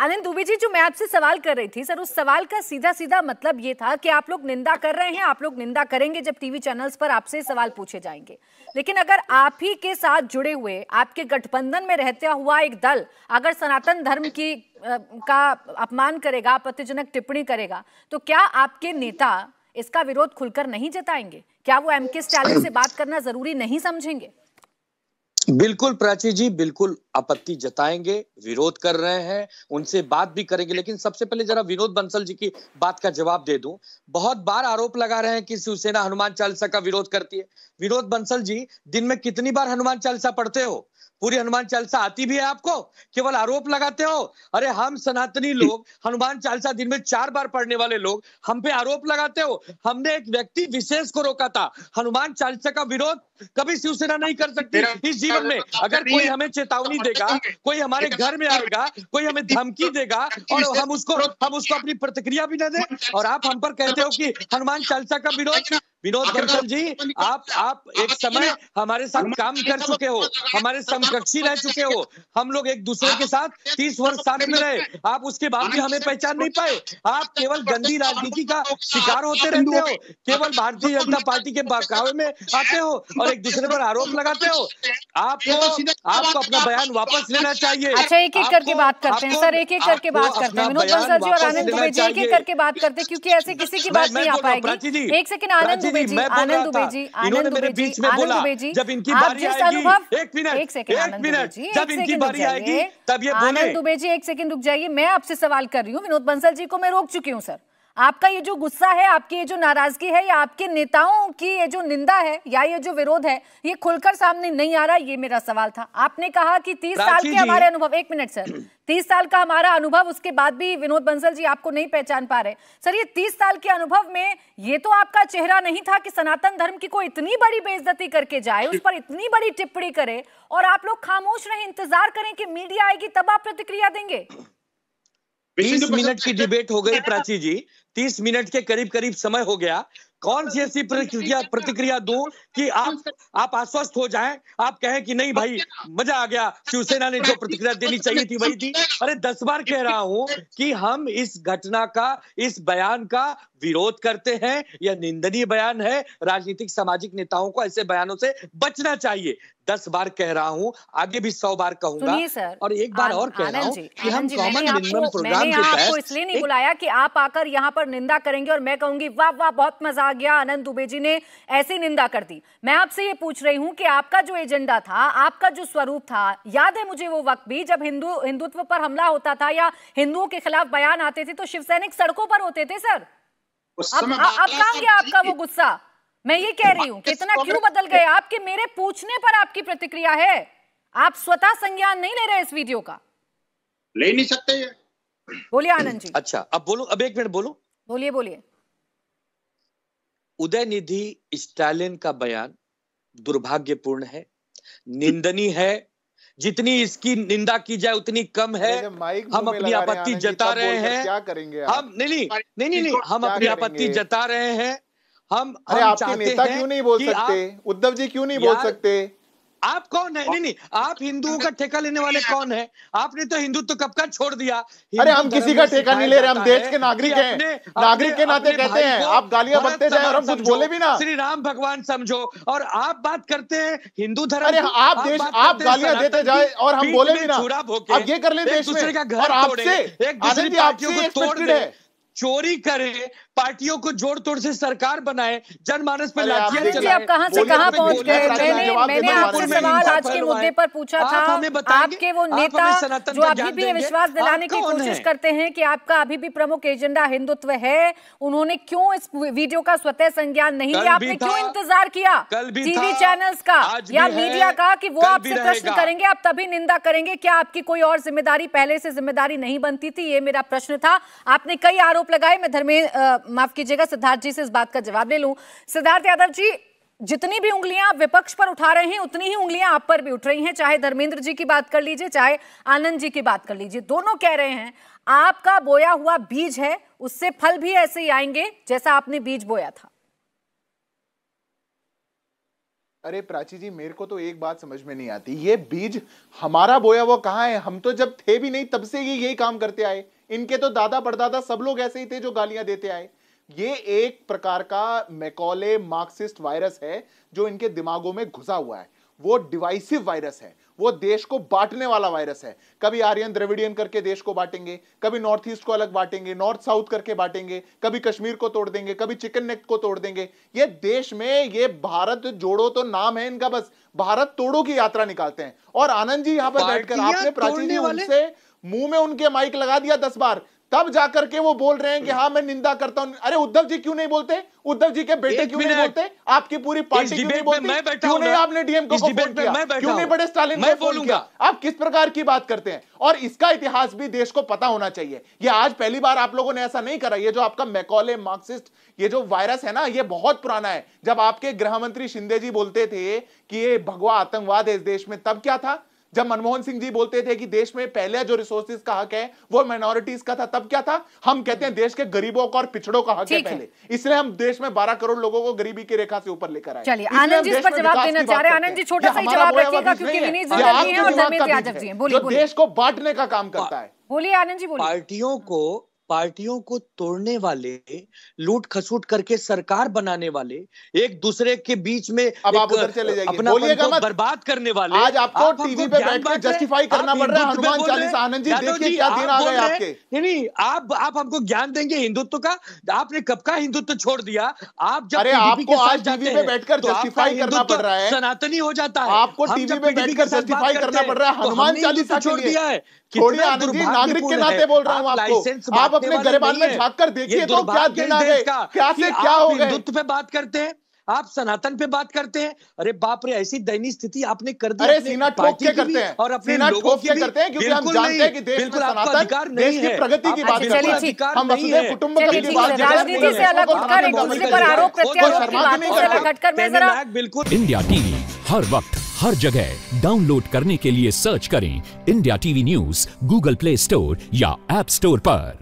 आनंद दुबे जी जो मैं आपसे सवाल कर रही थी सर उस सवाल का सीधा सीधा मतलब ये था कि आप लोग निंदा कर रहे हैं आप लोग निंदा करेंगे जब टीवी चैनल्स पर आपसे सवाल पूछे जाएंगे लेकिन अगर आप ही के साथ जुड़े हुए आपके गठबंधन में रहता हुआ एक दल अगर सनातन धर्म की आ, का अपमान करेगा आपत्तिजनक टिप्पणी करेगा तो क्या आपके नेता इसका विरोध खुलकर नहीं जताएंगे क्या वो एम के से बात करना जरूरी नहीं समझेंगे बिल्कुल प्राची जी बिल्कुल आपत्ति जताएंगे विरोध कर रहे हैं उनसे बात भी करेंगे लेकिन सबसे पहले जरा विनोद बंसल जी की बात का जवाब दे दूं बहुत बार आरोप लगा रहे हैं कि शिवसेना हनुमान चालीसा का विरोध करती है विनोद बंसल जी दिन में कितनी बार हनुमान चालीसा पढ़ते हो पूरी हनुमान चालीसा आती भी है आपको केवल आरोप लगाते हो अरे हम सनातनी लोग हनुमान चालीसा दिन में चार बार पढ़ने वाले लोग हम पे आरोप लगाते हो हमने एक व्यक्ति विशेष को रोका था हनुमान चालीसा का विरोध कभी शिवसेना नहीं कर सकती जीवन में तो अगर कोई हमें चेतावनी तो देगा कोई हमारे घर में आएगा कोई हमें धमकी देगा और हम उसको हम उसको अपनी प्रतिक्रिया भी न दे और आप हम पर कहते हो कि हनुमान चालीसा का विरोध अच्छा, विनोद बंसल जी आप आप एक समय हमारे साथ काम कर चुके हो हमारे समकक्षी रह चुके हो हम लोग एक दूसरे हाँ, के साथ तीस वर्ष साथ में रहे आप उसके बाद भी हमें पहचान नहीं पाए आप तो केवल गंदी राजनीति का शिकार होते रहते हो केवल भारतीय जनता पार्टी के बहकावे में आते हो और एक दूसरे पर आरोप लगाते हो आपको तो आपको अपना बयान वापस लेना चाहिए अच्छा एक एक करके बात करते हैं सर एक एक करके बात करते हैं विनोद बंसल जी और आनंद एक एक करके बात करते हैं क्योंकि ऐसे किसी की बात नहीं आ पाएगी एक सेकंड आनंद दुबे मैं बोल रहा था इन्होंने मेरे बीच में बोला जब इनकी बारी आएगी एक मिनट एक सेकंड आनंद दुबे जब इनकी बारी आएगी तब ये बोले आनंद दुबे जी एक सेकंड रुक जाइए मैं आपसे सवाल कर रही हूँ विनोद बंसल जी को मैं रोक चुकी हूँ सर आपका ये जो गुस्सा है आपकी ये जो नाराजगी है या आपके नेताओं की ये जो निंदा है या ये जो विरोध है ये खुलकर सामने नहीं आ रहा ये मेरा सवाल था आपने कहा कि तीस साल के हमारे अनुभव एक मिनट सर तीस साल का हमारा अनुभव उसके बाद भी विनोद बंसल जी आपको नहीं पहचान पा रहे सर ये तीस साल के अनुभव में ये तो आपका चेहरा नहीं था कि सनातन धर्म की कोई इतनी बड़ी बेइज्जती करके जाए उस पर इतनी बड़ी टिप्पणी करे और आप लोग खामोश रहे इंतजार करें कि मीडिया आएगी तब आप प्रतिक्रिया देंगे तीस मिनट की डिबेट हो गई प्राची जी तीस मिनट के करीब करीब समय हो गया कौन सी ऐसी प्रतिक्रिया प्रतिक्रिया दो कि आप आप आश्वस्त हो जाएं आप कहें कि नहीं भाई मजा आ गया शिवसेना ने जो प्रतिक्रिया देनी चाहिए थी वही थी अरे दस बार कह रहा हूं कि हम इस घटना का इस बयान का विरोध करते हैं यह निंदनीय बयान है राजनीतिक सामाजिक नेताओं को ऐसे बयानों से बचना चाहिए दस बार कह रहा हूँ आगे भी सौ बार कहूंगा और एक बार और कह रहा हूँ कॉमन मिनिमम प्रोग्राम के तहत इसलिए नहीं बुलाया कि आप आकर यहाँ पर निंदा करेंगे और मैं कहूंगी वाह वाह बहुत मजा आ गया आनंद दुबे जी ने ऐसी निंदा कर दी मैं आपसे ये पूछ रही हूँ कि आपका जो एजेंडा था आपका जो स्वरूप था याद है मुझे वो वक्त भी जब हिंदू हिंदुत्व पर हमला होता था या हिंदुओं के खिलाफ बयान आते थे तो शिव सड़कों पर होते थे सर अब काम तो कहाँ गया आपका वो गुस्सा मैं ये कह रही हूँ कितना क्यों बदल गए आपके मेरे पूछने पर आपकी प्रतिक्रिया है आप स्वतः संज्ञान नहीं ले रहे इस वीडियो का ले नहीं सकते बोलिए आनंद जी अच्छा अब बोलो अब एक मिनट बोलो बोलिए बोलिए उदय निधि स्टालिन का बयान दुर्भाग्यपूर्ण है निंदनीय है जितनी इसकी निंदा की जाए उतनी कम है हम अपनी आपत्ति जता रहे हैं क्या करेंगे हम नहीं नहीं नहीं हम अपनी आपत्ति जता रहे हैं हम अरे हम आपके नेता क्यों नहीं बोल सकते उद्धव जी क्यों नहीं बोल सकते आप कौन है नहीं नहीं आप हिंदुओं का ठेका लेने वाले कौन है आपने तो हिंदुत्व तो कब का छोड़ दिया अरे हम किसी का ठेका नहीं ले रहे हम देश के नागरिक हैं नागरिक के नाते कहते हैं आप गालियां बनते जाए और हम कुछ बोले भी ना श्री राम भगवान समझो और आप बात करते हैं हिंदू धर्म अरे आप देश आप गालियां देते जाए और हम बोले भी ना आप ये कर ले देश में और आपसे आपसे एक्सपेक्टेड है चोरी करे पार्टियों को जोड़ तोड़ से सरकार बनाए जनमानस पर लाठियां चलाए आप कहां से कहां पहुंच गए मैंने मैंने आपसे सवाल आज के मुद्दे पर पूछा था आपके वो नेता जो अभी भी विश्वास दिलाने की कोशिश करते हैं कि आपका अभी भी प्रमुख एजेंडा हिंदुत्व है उन्होंने क्यों इस वीडियो का स्वतः संज्ञान नहीं लिया आपने क्यों इंतजार किया टीवी चैनल्स का या मीडिया का कि वो आपसे प्रश्न करेंगे आप तभी निंदा करेंगे क्या आपकी कोई और जिम्मेदारी पहले से जिम्मेदारी नहीं बनती थी ये मेरा प्रश्न था आपने कई आरोप आरोप लगाए मैं धर्मेंद्र माफ कीजिएगा सिद्धार्थ जी से इस बात का जवाब ले लूं सिद्धार्थ यादव जी जितनी भी उंगलियां आप विपक्ष पर उठा रहे हैं उतनी ही उंगलियां आप पर भी उठ रही हैं चाहे धर्मेंद्र जी की बात कर लीजिए चाहे आनंद जी की बात कर लीजिए दोनों कह रहे हैं आपका बोया हुआ बीज है उससे फल भी ऐसे ही आएंगे जैसा आपने बीज बोया था अरे प्राची जी मेरे को तो एक बात समझ में नहीं आती ये बीज हमारा बोया वो कहाँ है हम तो जब थे भी नहीं तब से ही यही काम करते आए इनके तो दादा परदादा सब लोग ऐसे ही थे जो गालियां देते आए ये एक प्रकार का मैकोले मार्क्सिस्ट वायरस है जो इनके दिमागों में घुसा हुआ है वो डिवाइसिव वायरस है वो देश को बांटने वाला वायरस है कभी आर्यन द्रविडियन करके देश को बांटेंगे कभी नॉर्थ ईस्ट को अलग बांटेंगे नॉर्थ साउथ करके बांटेंगे कभी कश्मीर को तोड़ देंगे कभी चिकन नेक को तोड़ देंगे ये देश में ये भारत जोड़ो तो नाम है इनका बस भारत तोड़ो की यात्रा निकालते हैं और आनंद जी यहां पर बैठकर आपने प्राचीन से मुंह में उनके माइक लगा दिया दस बार तब जाकर के वो बोल रहे हैं कि हम्म। हाँ मैं निंदा करता हूं अरे उद्धव जी क्यों नहीं बोलते उद्धव जी के बेटे क्यों नहीं बोलते आपकी पूरी पार्टी क्यों नहीं बोलती क्यों नहीं आपने डीएम को फोन किया क्यों नहीं बड़े स्टालिन को फोन किया आप किस प्रकार की बात करते हैं और इसका इतिहास भी देश को पता होना चाहिए ये आज पहली बार आप लोगों ने ऐसा नहीं करा ये जो आपका मैकॉले मार्क्सिस्ट ये जो वायरस है ना ये बहुत पुराना है जब आपके गृह मंत्री शिंदे जी बोलते थे कि ये भगवा आतंकवाद है इस देश में तब क्या था जब मनमोहन सिंह जी बोलते थे कि देश में पहले जो रिसोर्सिस का हक है वो माइनॉरिटीज का था तब क्या था हम कहते हैं देश के गरीबों का और पिछड़ों का हक है पहले इसलिए हम देश में बारह करोड़ लोगों को गरीबी की रेखा से ऊपर लेकर आए चलिए आनंद जी पर जवाब देना चाह रहे हैं आनंद जी छोटा सा जवाब रखिएगा क्योंकि देश को बांटने का काम करता है बोलिए आनंद जी बोलिए पार्टियों को पार्टियों को तोड़ने वाले लूट खसूट करके सरकार बनाने वाले एक दूसरे के बीच में अब आप उधर चले जाइए तो बर्बाद करने वाले आज आपको आप टीवी पे बैठकर जस्टिफाई करना पड़ रहा है हनुमान चालीसा आनंद जी देखिए क्या दिन आ गए आपके नहीं नहीं आप आप हमको ज्ञान देंगे हिंदुत्व का आपने कब का हिंदुत्व छोड़ दिया आप जब अरे आपको आज टीवी पे बैठकर जस्टिफाई तो करना पड़ रहा है सनातनी हो जाता है आपको टीवी पे बैठकर जस्टिफाई करना पड़ रहा है तो हनुमान चालीसा छोड़ दिया है थोड़ी आनंद जी नागरिक के नाते बोल रहा हूँ आपको आप अपने गरेबान में झाक कर देखिए तो क्या देना है क्या से क्या हो गए हिंदुत्व पे बात करते हैं आप सनातन पे बात करते हैं अरे बाप रे ऐसी दयनीय स्थिति आपने कर दी अरे सीना ठोक के करते हैं और अपने लोगों की करते हैं क्योंकि हम जानते हैं कि देश में सनातन देश की प्रगति की बात करते हैं हम वसुधैव कुटुंबकम की बात कर राजनीति से अलग उठकर एक दूसरे पर आरोप प्रत्यारोप की बात से अलग हटकर मैं जरा बिल्कुल इंडिया टीवी हर वक्त हर जगह डाउनलोड करने के लिए सर्च करें India TV news Google Play Store या एप स्टोर पर